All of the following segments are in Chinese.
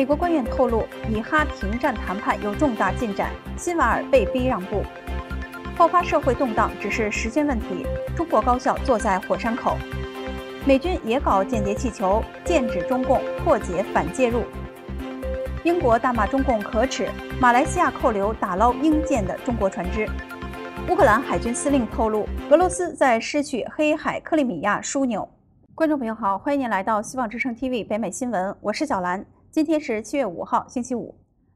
美国官员透露，以哈停战谈判有重大进展，辛瓦尔被逼让步，爆发社会动荡只是时间问题。中国高校坐在火山口，美军也搞间谍气球，剑指中共破解反介入。英国大骂中共可耻，马来西亚扣留打捞英舰的中国船只。乌克兰海军司令透露，俄罗斯在失去黑海克里米亚枢纽。观众朋友好，欢迎您来到希望之声 TV 北美新闻，我是小兰。今天是七月五号，星期五。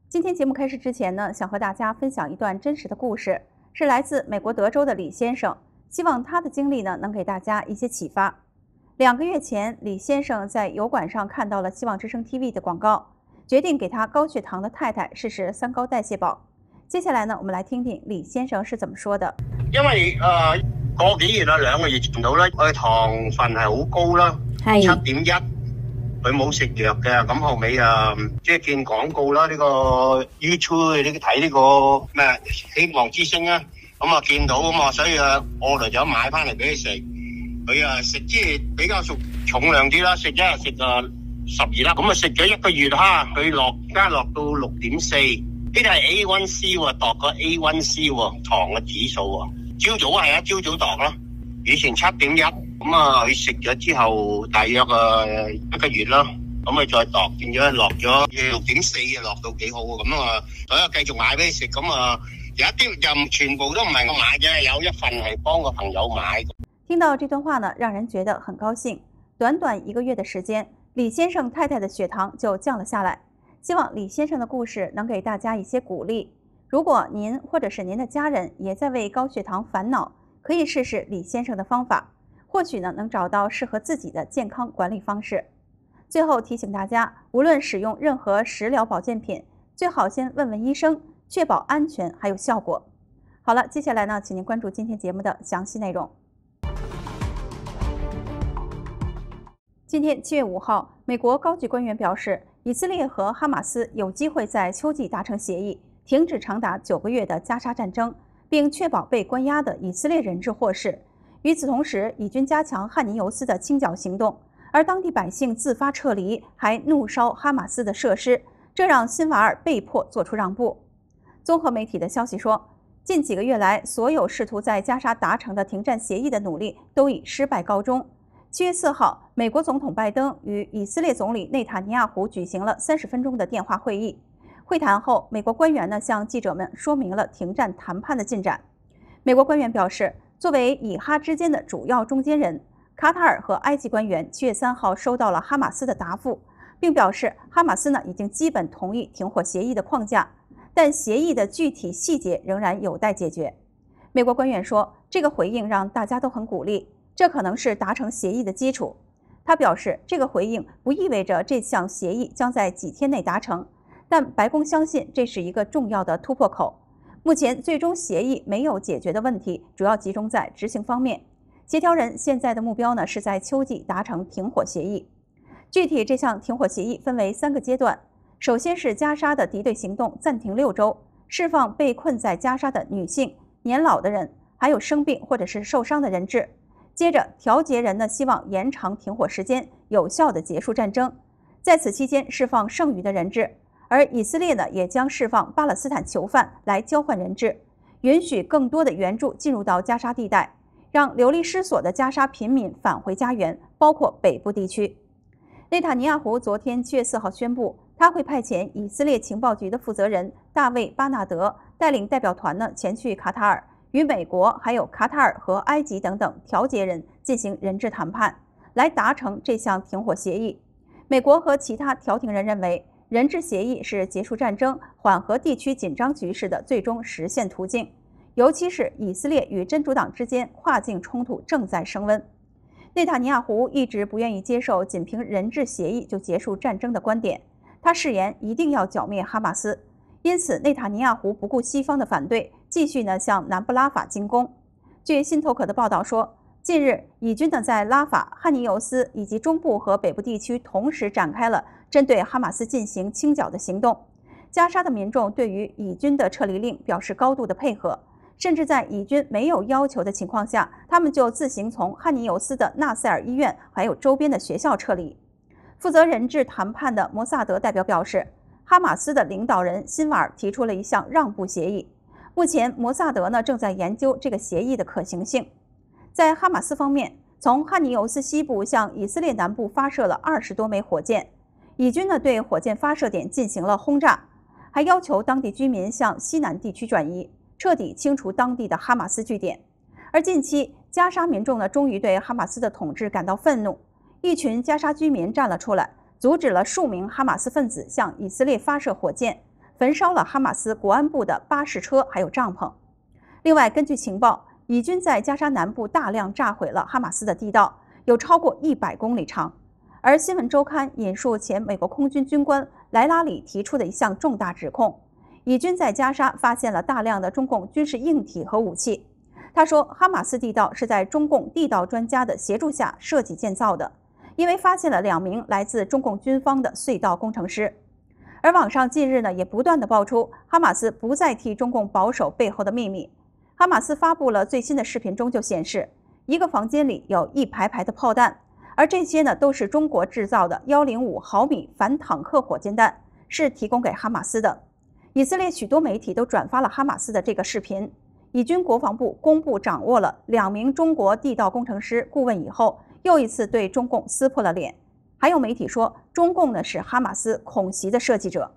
今天节目开始之前呢，想和大家分享一段真实的故事，是来自美国德州的李先生。希望他的经历呢，能给大家一些启发。两个月前，李先生在油管上看到了希望之声 TV 的广告，决定给他高血糖的太太试试三高代谢宝。接下来呢，我们来听听李先生是怎么说的。因为呃，过几年啊，两个月前到呢，我糖分系好高啦，七点一。佢冇食藥嘅，咁後尾啊，即係見廣告啦，呢個 YouTube 呢睇呢個咩希望之星啊，咁啊見到啊嘛，所以啊，我嚟就買翻嚟俾佢食。佢啊食即係比較重重量啲啦，食咗食啊十二粒，咁啊食咗一個月哈，佢落而家落到六點四，呢啲係 A one C 喎，度個 A one C 喎，糖嘅指數喎，朝早啊朝早度咯，以前七點一。咁啊，佢食咗之后大约诶一个月咯，咁啊再度变咗落咗，六点四啊落到几好啊，咁啊再继续买俾食，咁啊有一啲就全部都唔系我买嘅，有一份系帮个朋友买。听到这段话呢，让人觉得很高兴。短短一个月的时间，李先生太太的血糖就降了下嚟希望李先生的故事能給大家一些鼓励。如果您或者是您的家人也在为高血糖烦恼，可以试试李先生的方法。或许呢能找到适合自己的健康管理方式。最后提醒大家，无论使用任何食疗保健品，最好先问问医生，确保安全还有效果。好了，接下来呢，请您关注今天节目的详细内容。今天七月五号，美国高级官员表示，以色列和哈马斯有机会在秋季达成协议，停止长达九个月的加沙战争，并确保被关押的以色列人质获释。与此同时，以军加强汉尼尤斯的清剿行动，而当地百姓自发撤离，还怒烧哈马斯的设施，这让辛瓦尔被迫做出让步。综合媒体的消息说，近几个月来，所有试图在加沙达成的停战协议的努力都以失败告终。七月四号，美国总统拜登与以色列总理内塔尼亚胡举行了三十分钟的电话会议。会谈后，美国官员呢向记者们说明了停战谈判的进展。美国官员表示。作为以哈之间的主要中间人，卡塔尔和埃及官员七月三号收到了哈马斯的答复，并表示哈马斯呢已经基本同意停火协议的框架，但协议的具体细节仍然有待解决。美国官员说，这个回应让大家都很鼓励，这可能是达成协议的基础。他表示，这个回应不意味着这项协议将在几天内达成，但白宫相信这是一个重要的突破口。目前，最终协议没有解决的问题主要集中在执行方面。协调人现在的目标呢，是在秋季达成停火协议。具体这项停火协议分为三个阶段：首先是加沙的敌对行动暂停六周，释放被困在加沙的女性、年老的人，还有生病或者是受伤的人质。接着，调解人呢希望延长停火时间，有效地结束战争，在此期间释放剩余的人质。而以色列呢，也将释放巴勒斯坦囚犯来交换人质，允许更多的援助进入到加沙地带，让流离失所的加沙平民返回家园，包括北部地区。内塔尼亚胡昨天七月四号宣布，他会派遣以色列情报局的负责人大卫·巴纳德带领代表团呢前去卡塔尔，与美国还有卡塔尔和埃及等等调解人进行人质谈判，来达成这项停火协议。美国和其他调停人认为。人质协议是结束战争、缓和地区紧张局势的最终实现途径。尤其是以色列与真主党之间跨境冲突正在升温，内塔尼亚胡一直不愿意接受仅凭人质协议就结束战争的观点。他誓言一定要剿灭哈马斯，因此内塔尼亚胡不顾西方的反对，继续呢向南布拉法进攻。据《新头壳》的报道说。近日，以军呢在拉法、汉尼尤斯以及中部和北部地区同时展开了针对哈马斯进行清剿的行动。加沙的民众对于以军的撤离令表示高度的配合，甚至在以军没有要求的情况下，他们就自行从汉尼尤斯的纳塞尔医院还有周边的学校撤离。负责人质谈判的摩萨德代表表示，哈马斯的领导人辛瓦尔提出了一项让步协议，目前摩萨德呢正在研究这个协议的可行性。在哈马斯方面，从汉尼尤斯西部向以色列南部发射了二十多枚火箭。以军呢对火箭发射点进行了轰炸，还要求当地居民向西南地区转移，彻底清除当地的哈马斯据点。而近期，加沙民众呢终于对哈马斯的统治感到愤怒，一群加沙居民站了出来，阻止了数名哈马斯分子向以色列发射火箭，焚烧了哈马斯国安部的巴士车还有帐篷。另外，根据情报。以军在加沙南部大量炸毁了哈马斯的地道，有超过一百公里长。而《新闻周刊》引述前美国空军军官莱拉里提出的一项重大指控：以军在加沙发现了大量的中共军事硬体和武器。他说，哈马斯地道是在中共地道专家的协助下设计建造的，因为发现了两名来自中共军方的隧道工程师。而网上近日呢，也不断的爆出哈马斯不再替中共保守背后的秘密。哈马斯发布了最新的视频中就显示，一个房间里有一排排的炮弹，而这些呢都是中国制造的幺零五毫米反坦克火箭弹，是提供给哈马斯的。以色列许多媒体都转发了哈马斯的这个视频。以军国防部公布掌握了两名中国地道工程师顾问以后，又一次对中共撕破了脸。还有媒体说，中共呢是哈马斯恐袭的设计者。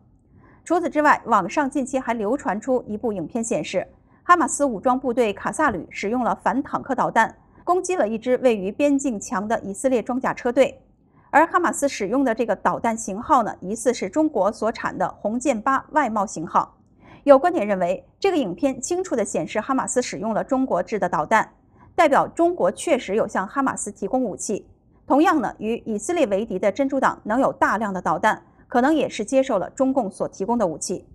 除此之外，网上近期还流传出一部影片，显示。哈马斯武装部队卡萨旅使用了反坦克导弹攻击了一支位于边境墙的以色列装甲车队，而哈马斯使用的这个导弹型号呢，疑似是中国所产的红箭八外贸型号。有观点认为，这个影片清楚地显示哈马斯使用了中国制的导弹，代表中国确实有向哈马斯提供武器。同样呢，与以色列为敌的珍珠党能有大量的导弹，可能也是接受了中共所提供的武器。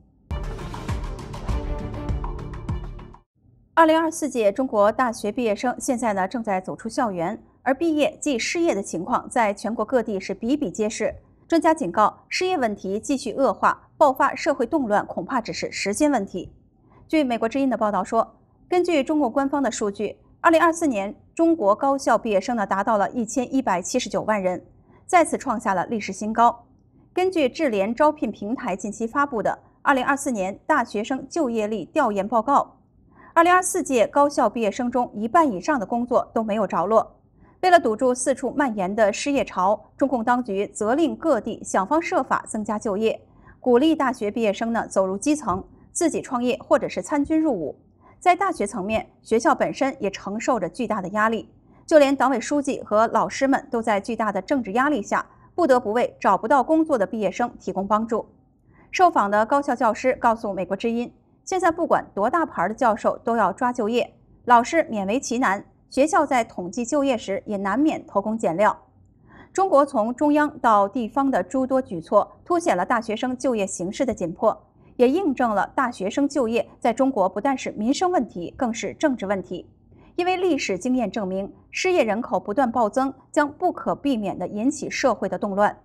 二零二四届中国大学毕业生现在呢正在走出校园，而毕业即失业的情况在全国各地是比比皆是。专家警告，失业问题继续恶化，爆发社会动乱恐怕只是时间问题。据美国之音的报道说，根据中国官方的数据，二零二四年中国高校毕业生呢达到了一千一百七十九万人，再次创下了历史新高。根据智联招聘平台近期发布的二零二四年大学生就业力调研报告。二零二四届高校毕业生中，一半以上的工作都没有着落。为了堵住四处蔓延的失业潮，中共当局责令各地想方设法增加就业，鼓励大学毕业生呢走入基层、自己创业，或者是参军入伍。在大学层面，学校本身也承受着巨大的压力，就连党委书记和老师们都在巨大的政治压力下，不得不为找不到工作的毕业生提供帮助。受访的高校教师告诉美国之音。现在不管多大牌的教授都要抓就业，老师勉为其难，学校在统计就业时也难免偷工减料。中国从中央到地方的诸多举措，凸显了大学生就业形势的紧迫，也印证了大学生就业在中国不但是民生问题，更是政治问题。因为历史经验证明，失业人口不断暴增，将不可避免地引起社会的动乱。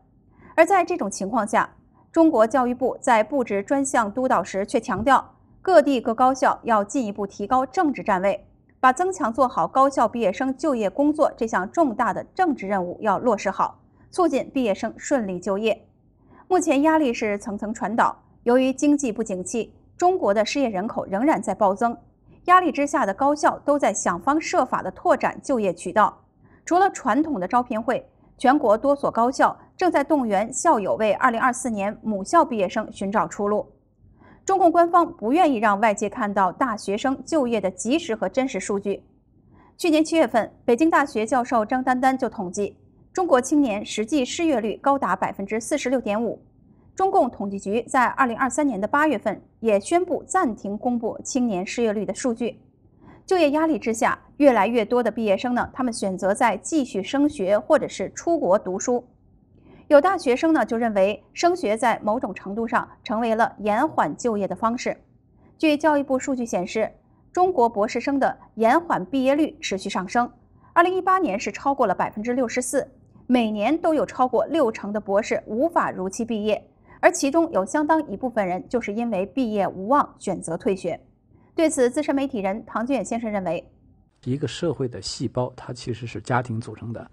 而在这种情况下，中国教育部在布置专项督导时却强调。各地各高校要进一步提高政治站位，把增强做好高校毕业生就业工作这项重大的政治任务要落实好，促进毕业生顺利就业。目前压力是层层传导，由于经济不景气，中国的失业人口仍然在暴增。压力之下的高校都在想方设法的拓展就业渠道。除了传统的招聘会，全国多所高校正在动员校友为2024年母校毕业生寻找出路。中共官方不愿意让外界看到大学生就业的及时和真实数据。去年七月份，北京大学教授张丹丹就统计，中国青年实际失业率高达百分之四十六点五。中共统计局在二零二三年的八月份也宣布暂停公布青年失业率的数据。就业压力之下，越来越多的毕业生呢，他们选择在继续升学或者是出国读书。有大学生呢，就认为升学在某种程度上成为了延缓就业的方式。据教育部数据显示，中国博士生的延缓毕业率持续上升，二零一八年是超过了百分之六十四，每年都有超过六成的博士无法如期毕业，而其中有相当一部分人就是因为毕业无望选择退学。对此，资深媒体人唐俊远先生认为，一个社会的细胞，它其实是家庭组成的。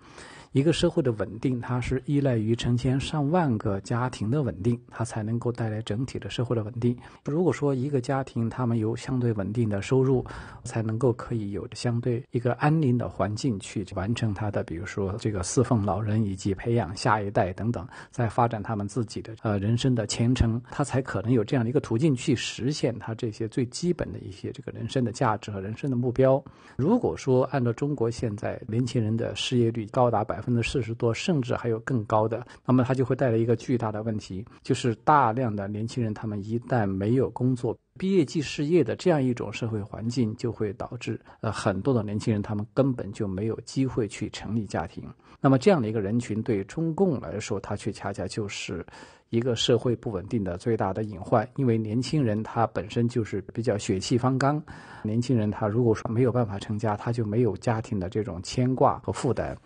一个社会的稳定，它是依赖于成千上万个家庭的稳定，它才能够带来整体的社会的稳定。如果说一个家庭他们有相对稳定的收入，才能够可以有相对一个安宁的环境去完成他的，比如说这个侍奉老人以及培养下一代等等，在发展他们自己的呃人生的前程，他才可能有这样的一个途径去实现他这些最基本的一些这个人生的价值和人生的目标。如果说按照中国现在年轻人的失业率高达百，分之四十多，甚至还有更高的，那么它就会带来一个巨大的问题，就是大量的年轻人他们一旦没有工作，毕业即失业的这样一种社会环境，就会导致呃很多的年轻人他们根本就没有机会去成立家庭。那么这样的一个人群对中共来说，它却恰恰就是一个社会不稳定的最大的隐患，因为年轻人他本身就是比较血气方刚，年轻人他如果说没有办法成家，他就没有家庭的这种牵挂和负担。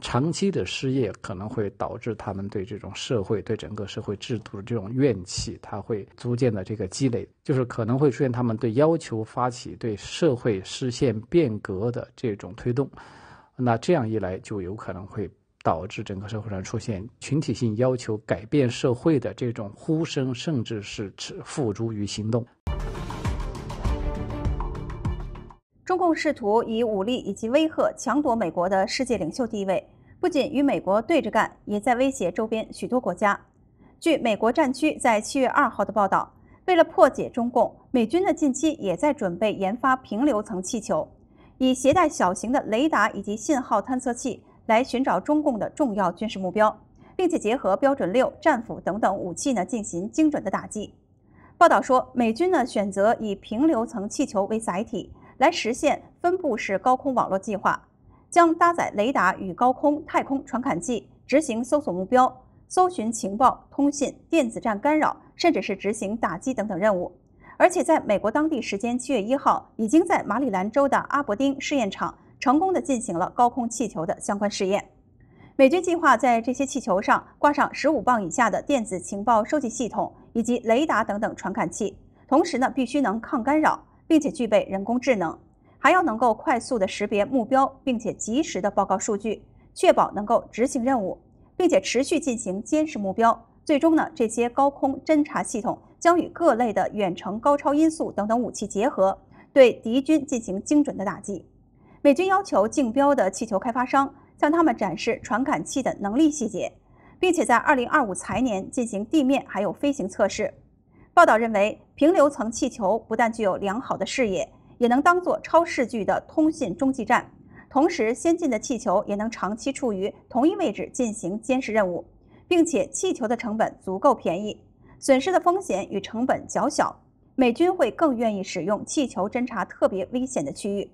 长期的失业可能会导致他们对这种社会、对整个社会制度的这种怨气，他会逐渐的这个积累，就是可能会出现他们对要求发起对社会实现变革的这种推动。那这样一来，就有可能会导致整个社会上出现群体性要求改变社会的这种呼声，甚至是付诸于行动。中共试图以武力以及威吓强夺美国的世界领袖地位，不仅与美国对着干，也在威胁周边许多国家。据美国战区在七月二号的报道，为了破解中共，美军呢近期也在准备研发平流层气球，以携带小型的雷达以及信号探测器来寻找中共的重要军事目标，并且结合标准六战斧等等武器呢进行精准的打击。报道说，美军呢选择以平流层气球为载体。来实现分布式高空网络计划，将搭载雷达与高空太空传感器，执行搜索目标、搜寻情报、通信、电子战干扰，甚至是执行打击等等任务。而且，在美国当地时间七月一号，已经在马里兰州的阿伯丁试验场成功的进行了高空气球的相关试验。美军计划在这些气球上挂上十五磅以下的电子情报收集系统以及雷达等等传感器，同时呢，必须能抗干扰。并且具备人工智能，还要能够快速的识别目标，并且及时的报告数据，确保能够执行任务，并且持续进行监视目标。最终呢，这些高空侦察系统将与各类的远程高超音速等等武器结合，对敌军进行精准的打击。美军要求竞标的气球开发商向他们展示传感器的能力细节，并且在二零二五财年进行地面还有飞行测试。报道认为，平流层气球不但具有良好的视野，也能当作超视距的通信中继站。同时，先进的气球也能长期处于同一位置进行监视任务，并且气球的成本足够便宜，损失的风险与成本较小。美军会更愿意使用气球侦察特别危险的区域。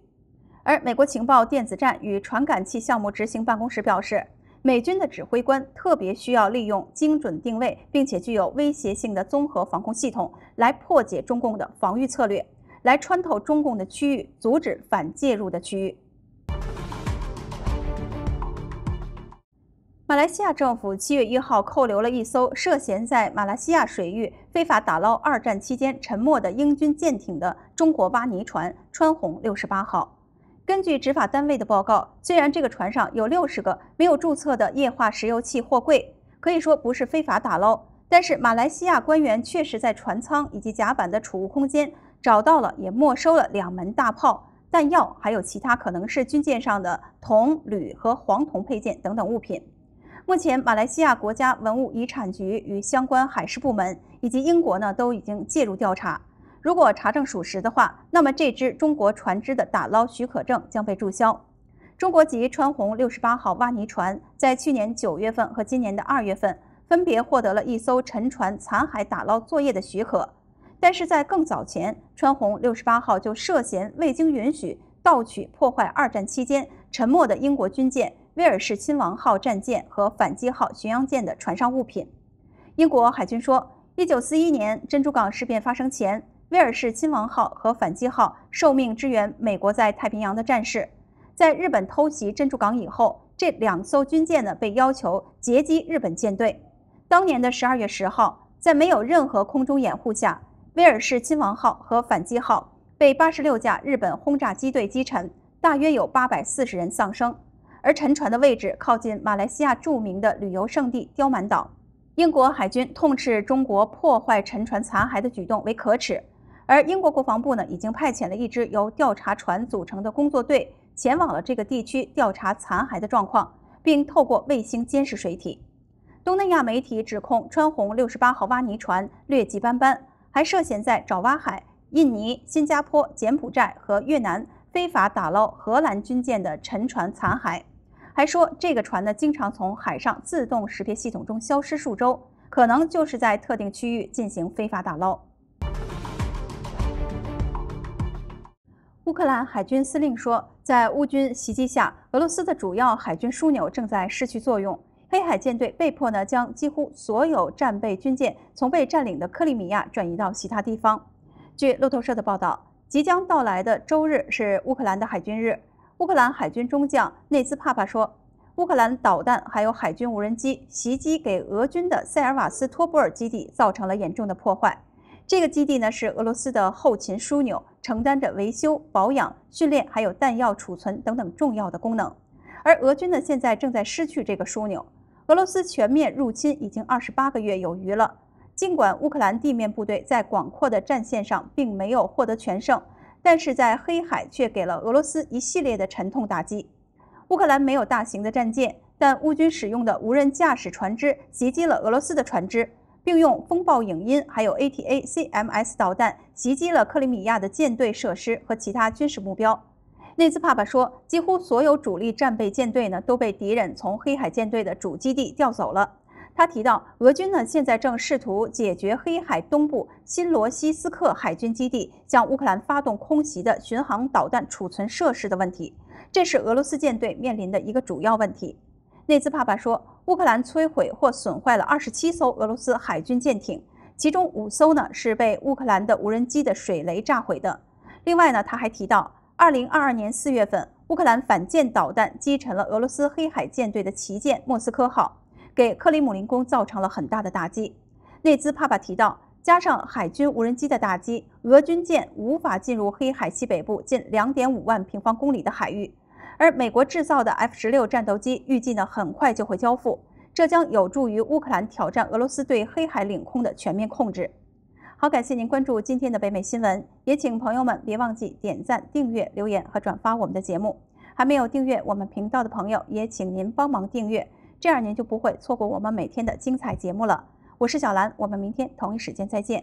而美国情报电子战与传感器项目执行办公室表示。美军的指挥官特别需要利用精准定位并且具有威胁性的综合防空系统，来破解中共的防御策略，来穿透中共的区域，阻止反介入的区域。马来西亚政府七月一号扣留了一艘涉嫌在马来西亚水域非法打捞二战期间沉没的英军舰艇的中国挖泥船“川红六十八号”。根据执法单位的报告，虽然这个船上有六十个没有注册的液化石油气货柜，可以说不是非法打捞，但是马来西亚官员确实在船舱以及甲板的储物空间找到了，也没收了两门大炮、弹药，还有其他可能是军舰上的铜、铝和黄铜配件等等物品。目前，马来西亚国家文物遗产局与相关海事部门以及英国呢都已经介入调查。如果查证属实的话，那么这只中国船只的打捞许可证将被注销。中国籍“川红六十八号”挖泥船在去年九月份和今年的二月份分别获得了一艘沉船残骸打捞作业的许可，但是在更早前，“川红六十八号”就涉嫌未经允许盗取破坏二战期间沉没的英国军舰“威尔士亲王号”战舰和“反击号”巡洋舰的船上物品。英国海军说，一九四一年珍珠港事变发生前。威尔士亲王号和反击号受命支援美国在太平洋的战事。在日本偷袭珍珠港以后，这两艘军舰呢被要求截击日本舰队。当年的十二月十号，在没有任何空中掩护下，威尔士亲王号和反击号被八十六架日本轰炸机队击沉，大约有八百四十人丧生。而沉船的位置靠近马来西亚著名的旅游胜地刁蛮岛。英国海军痛斥中国破坏沉船残骸的举动为可耻。而英国国防部呢，已经派遣了一支由调查船组成的工作队，前往了这个地区调查残骸的状况，并透过卫星监视水体。东南亚媒体指控川红六十八号挖泥船劣迹斑斑，还涉嫌在爪哇海、印尼、新加坡、柬埔寨和越南非法打捞荷兰军舰的沉船残骸，还说这个船呢经常从海上自动识别系统中消失数周，可能就是在特定区域进行非法打捞。乌克兰海军司令说，在乌军袭击下，俄罗斯的主要海军枢纽正在失去作用。黑海舰队被迫呢将几乎所有战备军舰从被占领的克里米亚转移到其他地方。据路透社的报道，即将到来的周日是乌克兰的海军日。乌克兰海军中将内兹帕帕说，乌克兰导弹还有海军无人机袭击给俄军的塞尔瓦斯托波尔基地造成了严重的破坏。这个基地呢是俄罗斯的后勤枢纽。承担着维修、保养、训练，还有弹药储存等等重要的功能。而俄军呢，现在正在失去这个枢纽。俄罗斯全面入侵已经二十八个月有余了。尽管乌克兰地面部队在广阔的战线上并没有获得全胜，但是在黑海却给了俄罗斯一系列的沉痛打击。乌克兰没有大型的战舰，但乌军使用的无人驾驶船只袭击了俄罗斯的船只。并用风暴影音还有 ATACMS 导弹袭击了克里米亚的舰队设施和其他军事目标。内兹帕帕说，几乎所有主力战备舰队呢都被敌人从黑海舰队的主基地调走了。他提到，俄军呢现在正试图解决黑海东部新罗西斯克海军基地向乌克兰发动空袭的巡航导弹储存设施的问题，这是俄罗斯舰队面临的一个主要问题。内兹帕帕说，乌克兰摧毁或损坏了二十七艘俄罗斯海军舰艇，其中五艘呢是被乌克兰的无人机的水雷炸毁的。另外呢，他还提到，二零二二年四月份，乌克兰反舰导弹击沉了俄罗斯黑海舰队的旗舰莫斯科号，给克里姆林宫造成了很大的打击。内兹帕帕提到，加上海军无人机的打击，俄军舰无法进入黑海西北部近两点五万平方公里的海域。而美国制造的 F 十六战斗机预计呢，很快就会交付，这将有助于乌克兰挑战俄罗斯对黑海领空的全面控制。好，感谢您关注今天的北美新闻，也请朋友们别忘记点赞、订阅、留言和转发我们的节目。还没有订阅我们频道的朋友，也请您帮忙订阅，这样您就不会错过我们每天的精彩节目了。我是小兰，我们明天同一时间再见。